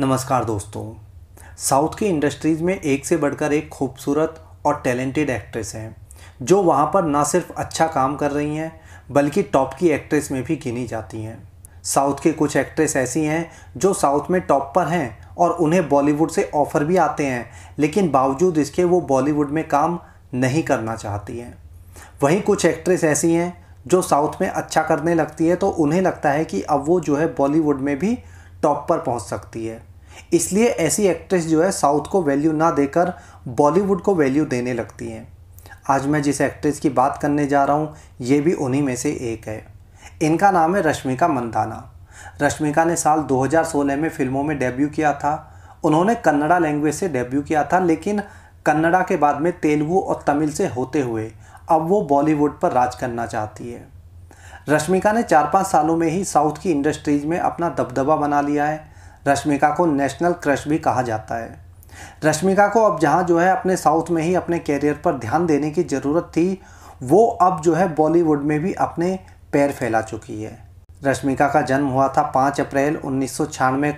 नमस्कार दोस्तों साउथ की इंडस्ट्रीज़ में एक से बढ़कर एक खूबसूरत और टैलेंटेड एक्ट्रेस हैं जो वहाँ पर ना सिर्फ अच्छा काम कर रही हैं बल्कि टॉप की एक्ट्रेस में भी गिनी जाती हैं साउथ के कुछ एक्ट्रेस ऐसी हैं जो साउथ में टॉप पर हैं और उन्हें बॉलीवुड से ऑफ़र भी आते हैं लेकिन बावजूद इसके वो बॉलीवुड में काम नहीं करना चाहती हैं वहीं कुछ एक्ट्रेस ऐसी हैं जो साउथ में अच्छा करने लगती है तो उन्हें लगता है कि अब वो जो है बॉलीवुड में भी टॉप पर पहुंच सकती है इसलिए ऐसी एक्ट्रेस जो है साउथ को वैल्यू ना देकर बॉलीवुड को वैल्यू देने लगती हैं आज मैं जिस एक्ट्रेस की बात करने जा रहा हूँ ये भी उन्हीं में से एक है इनका नाम है रश्मिका मंदाना रश्मिका ने साल 2016 में फिल्मों में डेब्यू किया था उन्होंने कन्नड़ा लैंग्वेज से डेब्यू किया था लेकिन कन्नड़ा के बाद में तेलुगू और तमिल से होते हुए अब वो बॉलीवुड पर राज करना चाहती है रश्मिका ने चार पाँच सालों में ही साउथ की इंडस्ट्रीज में अपना दबदबा बना लिया है रश्मिका को नेशनल क्रश भी कहा जाता है रश्मिका को अब जहाँ जो है अपने साउथ में ही अपने कैरियर पर ध्यान देने की ज़रूरत थी वो अब जो है बॉलीवुड में भी अपने पैर फैला चुकी है रश्मिका का जन्म हुआ था पाँच अप्रैल उन्नीस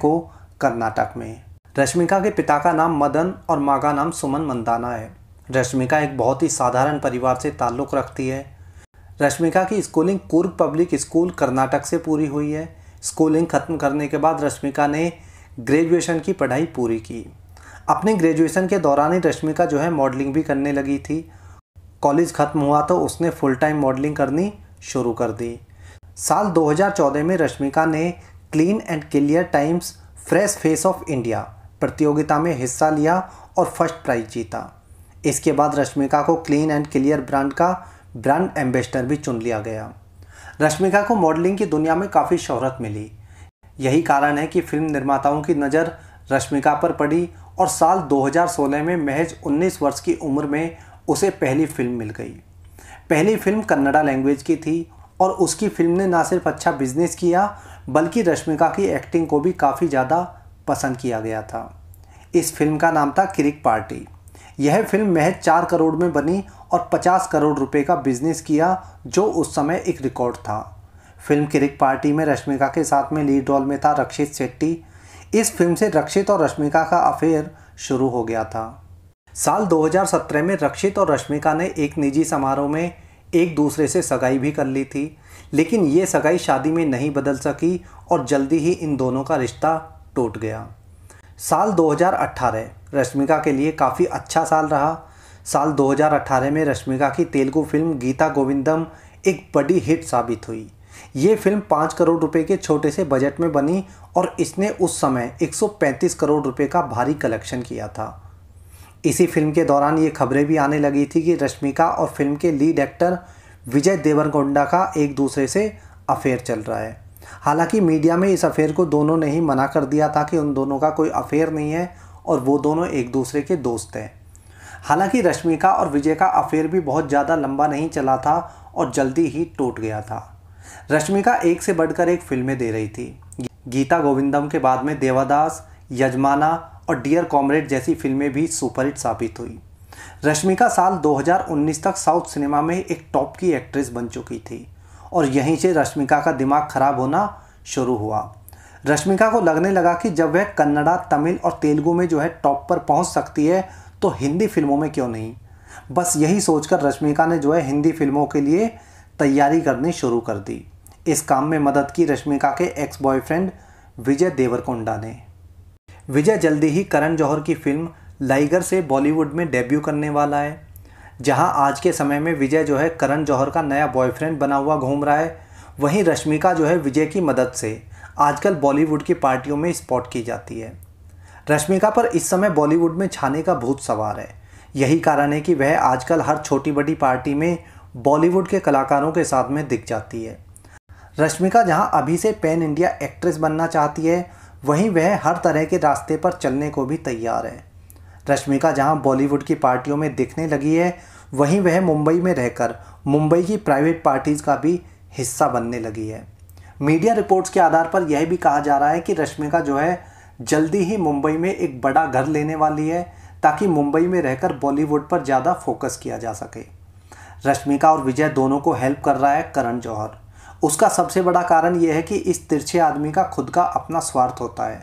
को कर्नाटक में रश्मिका के पिता का नाम मदन और माँ का नाम सुमन मंदाना है रश्मिका एक बहुत ही साधारण परिवार से ताल्लुक़ रखती है रश्मिका की schooling Coorg public school Karnataka से पूरी हुई है स्कूलिंग खत्म करने के बाद रश्मिका ने ग्रेजुएशन की पढ़ाई पूरी की अपने ग्रेजुएशन के दौरान ही रश्मिका जो है मॉडलिंग भी करने लगी थी कॉलेज ख़त्म हुआ तो उसने फुल टाइम मॉडलिंग करनी शुरू कर दी साल 2014 में रश्मिका ने clean and clear Times fresh face of India प्रतियोगिता में हिस्सा लिया और फर्स्ट प्राइज जीता इसके बाद रश्मिका को क्लीन एंड क्लियर ब्रांड का ब्रांड एम्बेसडर भी चुन लिया गया रश्मिका को मॉडलिंग की दुनिया में काफ़ी शोहरत मिली यही कारण है कि फिल्म निर्माताओं की नज़र रश्मिका पर पड़ी और साल 2016 में महज 19 वर्ष की उम्र में उसे पहली फिल्म मिल गई पहली फिल्म कन्नड़ा लैंग्वेज की थी और उसकी फिल्म ने ना सिर्फ अच्छा बिजनेस किया बल्कि रश्मिका की एक्टिंग को भी काफ़ी ज़्यादा पसंद किया गया था इस फिल्म का नाम था क्रिक पार्टी यह फिल्म महज चार करोड़ में बनी और 50 करोड़ रुपए का बिजनेस किया जो उस समय एक रिकॉर्ड था फिल्म किरिक पार्टी में रश्मिका के साथ में लीड रोल में था रक्षित शेट्टी इस फिल्म से रक्षित और रश्मिका का अफेयर शुरू हो गया था साल 2017 में रक्षित और रश्मिका ने एक निजी समारोह में एक दूसरे से सगाई भी कर ली थी लेकिन ये सगाई शादी में नहीं बदल सकी और जल्दी ही इन दोनों का रिश्ता टूट गया साल 2018 रश्मिका के लिए काफ़ी अच्छा साल रहा साल 2018 में रश्मिका की तेलुगु फिल्म गीता गोविंदम एक बड़ी हिट साबित हुई ये फिल्म पाँच करोड़ रुपए के छोटे से बजट में बनी और इसने उस समय 135 करोड़ रुपए का भारी कलेक्शन किया था इसी फिल्म के दौरान ये खबरें भी आने लगी थी कि रश्मिका और फिल्म के लीड एक्टर विजय देवरगोंडा का एक दूसरे से अफेयर चल रहा है हालांकि मीडिया में इस अफेयर को दोनों ने ही मना कर दिया था कि उन दोनों का कोई अफेयर नहीं है और वो दोनों एक दूसरे के दोस्त हैं हालांकि रश्मिका और विजय का अफेयर भी बहुत ज़्यादा लंबा नहीं चला था और जल्दी ही टूट गया था रश्मिका एक से बढ़कर एक फिल्में दे रही थी गीता गोविंदम के बाद में देवादास यजमाना और डियर कॉमरेड जैसी फिल्में भी सुपरहिट साबित हुई रश्मिका साल 2019 तक साउथ सिनेमा में एक टॉप की एक्ट्रेस बन चुकी थी और यहीं से रश्मिका का दिमाग खराब होना शुरू हुआ रश्मिका को लगने लगा कि जब वह कन्नड़ा तमिल और तेलुगु में जो है टॉप पर पहुंच सकती है तो हिंदी फिल्मों में क्यों नहीं बस यही सोचकर रश्मिका ने जो है हिंदी फिल्मों के लिए तैयारी करनी शुरू कर दी इस काम में मदद की रश्मिका के एक्स बॉयफ्रेंड विजय देवरकोंडा ने विजय जल्दी ही करण जौहर की फिल्म लाइगर से बॉलीवुड में डेब्यू करने वाला है जहां आज के समय में विजय जो है करण जौहर का नया बॉयफ्रेंड बना हुआ घूम रहा है वहीं रश्मिका जो है विजय की मदद से आजकल बॉलीवुड की पार्टियों में स्पॉट की जाती है रश्मिका पर इस समय बॉलीवुड में छाने का भूत सवार है यही कारण है कि वह आजकल हर छोटी बड़ी पार्टी में बॉलीवुड के कलाकारों के साथ में दिख जाती है रश्मिका जहां अभी से पैन इंडिया एक्ट्रेस बनना चाहती है वहीं वह हर तरह के रास्ते पर चलने को भी तैयार है रश्मिका जहां बॉलीवुड की पार्टियों में दिखने लगी है वहीं वह मुंबई में रहकर मुंबई की प्राइवेट पार्टीज़ का भी हिस्सा बनने लगी है मीडिया रिपोर्ट्स के आधार पर यह भी कहा जा रहा है कि रश्मिका जो है जल्दी ही मुंबई में एक बड़ा घर लेने वाली है ताकि मुंबई में रहकर बॉलीवुड पर ज़्यादा फोकस किया जा सके रश्मिका और विजय दोनों को हेल्प कर रहा है करण जौहर उसका सबसे बड़ा कारण यह है कि इस तिरछे आदमी का खुद का अपना स्वार्थ होता है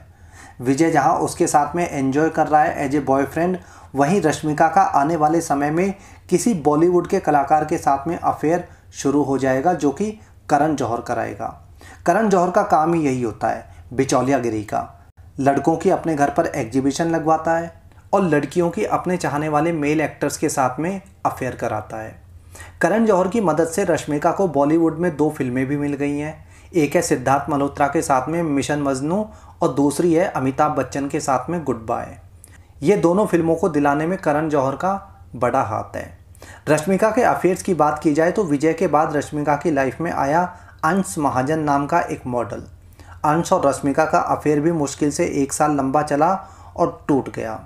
विजय जहां उसके साथ में एंजॉय कर रहा है एज ए बॉयफ्रेंड वहीं रश्मिका का आने वाले समय में किसी बॉलीवुड के कलाकार के साथ में अफेयर शुरू हो जाएगा जो कि करण जौहर कराएगा करण जौहर का काम ही यही होता है बिचौलियागिरी का लड़कों की अपने घर पर एग्जीबिशन लगवाता है और लड़कियों की अपने चाहने वाले मेल एक्टर्स के साथ में अफेयर कराता है करण जौहर की मदद से रश्मिका को बॉलीवुड में दो फिल्में भी मिल गई हैं एक है सिद्धार्थ मल्होत्रा के साथ में मिशन मजनू और दूसरी है अमिताभ बच्चन के साथ में गुड बाय ये दोनों फिल्मों को दिलाने में करण जौहर का बड़ा हाथ है रश्मिका के अफेयर्स की बात की जाए तो विजय के बाद रश्मिका की लाइफ में आया अंश महाजन नाम का एक मॉडल अंश और रश्मिका का अफेयर भी मुश्किल से एक साल लंबा चला और टूट गया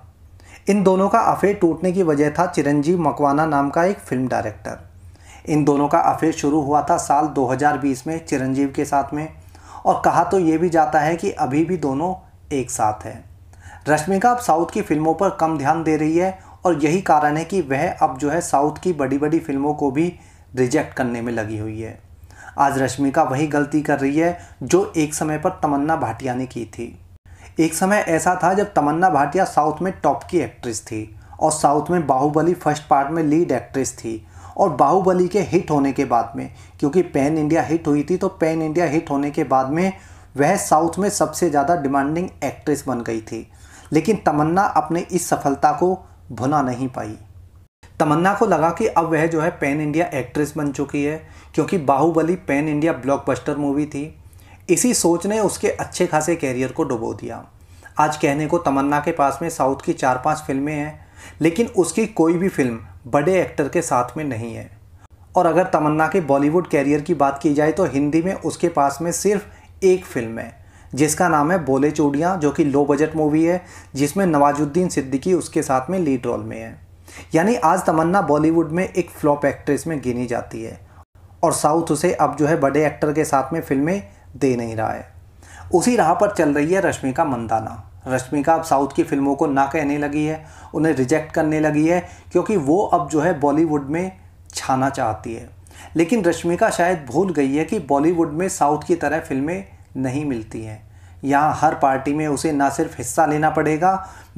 इन दोनों का अफेयर टूटने की वजह था चिरंजीव मकवाना नाम का एक फिल्म डायरेक्टर इन दोनों का अफेयर शुरू हुआ था साल 2020 में चिरंजीव के साथ में और कहा तो ये भी जाता है कि अभी भी दोनों एक साथ हैं रश्मिका अब साउथ की फिल्मों पर कम ध्यान दे रही है और यही कारण है कि वह अब जो है साउथ की बड़ी बड़ी फिल्मों को भी रिजेक्ट करने में लगी हुई है आज रश्मिका वही गलती कर रही है जो एक समय पर तमन्ना भाटिया ने की थी एक समय ऐसा था जब तमन्ना भाटिया साउथ में टॉप की एक्ट्रेस थी और साउथ में बाहुबली फर्स्ट पार्ट में लीड एक्ट्रेस थी और बाहुबली के हिट होने के बाद में क्योंकि पैन इंडिया हिट हुई थी तो पैन इंडिया हिट होने के बाद में वह साउथ में सबसे ज़्यादा डिमांडिंग एक्ट्रेस बन गई थी लेकिन तमन्ना अपने इस सफलता को भुना नहीं पाई तमन्ना को लगा कि अब वह जो है पैन इंडिया एक्ट्रेस बन चुकी है क्योंकि Baahubali pan India blockbuster movie थी इसी सोच ने उसके अच्छे खासे कैरियर को डुबो दिया आज कहने को तमन्ना के पास में साउथ की चार पांच फिल्में हैं लेकिन उसकी कोई भी फिल्म बड़े एक्टर के साथ में नहीं है और अगर तमन्ना के बॉलीवुड कैरियर की बात की जाए तो हिंदी में उसके पास में सिर्फ एक फिल्म है जिसका नाम है बोले चूड़ियाँ जो कि लो बजट मूवी है जिसमें नवाजुद्दीन सिद्दीकी उसके साथ में लीड रोल में है यानी आज तमन्ना बॉलीवुड में एक फ्लॉप एक्ट्रेस में गिनी जाती है और साउथ उसे अब जो है बड़े एक्टर के साथ में फिल्में दे नहीं रहा है उसी राह पर चल रही है रश्मिका मंदाना रश्मिका अब साउथ की फिल्मों को ना कहने लगी है उन्हें रिजेक्ट करने लगी है क्योंकि वो अब जो है बॉलीवुड में छाना चाहती है लेकिन रश्मिका शायद भूल गई है कि बॉलीवुड में साउथ की तरह फिल्में नहीं मिलती हैं यहाँ हर पार्टी में उसे ना सिर्फ हिस्सा लेना पड़ेगा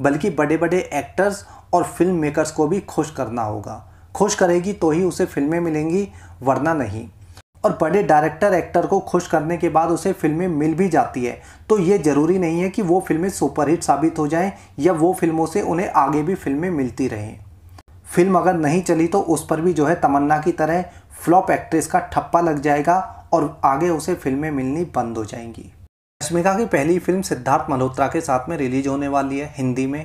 बल्कि बड़े बड़े एक्टर्स और फिल्म मेकर्स को भी खुश करना होगा खुश करेगी तो ही उसे फिल्में मिलेंगी वरना नहीं और बड़े डायरेक्टर एक्टर को खुश करने के बाद उसे फिल्में मिल भी जाती है तो ये ज़रूरी नहीं है कि वो फिल्में सुपरहिट साबित हो जाएं या वो फिल्मों से उन्हें आगे भी फिल्में मिलती रहें फिल्म अगर नहीं चली तो उस पर भी जो है तमन्ना की तरह फ्लॉप एक्ट्रेस का ठप्पा लग जाएगा और आगे उसे फिल्में मिलनी बंद हो जाएंगी रश्मिका की पहली फिल्म सिद्धार्थ मल्होत्रा के साथ में रिलीज होने वाली है हिंदी में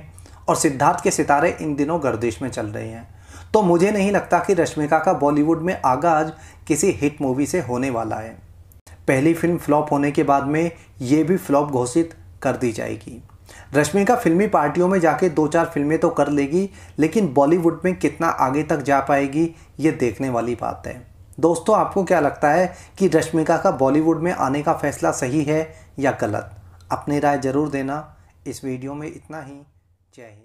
और सिद्धार्थ के सितारे इन दिनों गर्दिश में चल रहे हैं तो मुझे नहीं लगता कि रश्मिका का बॉलीवुड में आगाज किसी हिट मूवी से होने वाला है पहली फिल्म फ्लॉप होने के बाद में ये भी फ्लॉप घोषित कर दी जाएगी रश्मिका फिल्मी पार्टियों में जाके दो चार फिल्में तो कर लेगी लेकिन बॉलीवुड में कितना आगे तक जा पाएगी ये देखने वाली बात है दोस्तों आपको क्या लगता है कि रश्मिका का बॉलीवुड में आने का फैसला सही है या गलत अपनी राय ज़रूर देना इस वीडियो में इतना ही जय हिंद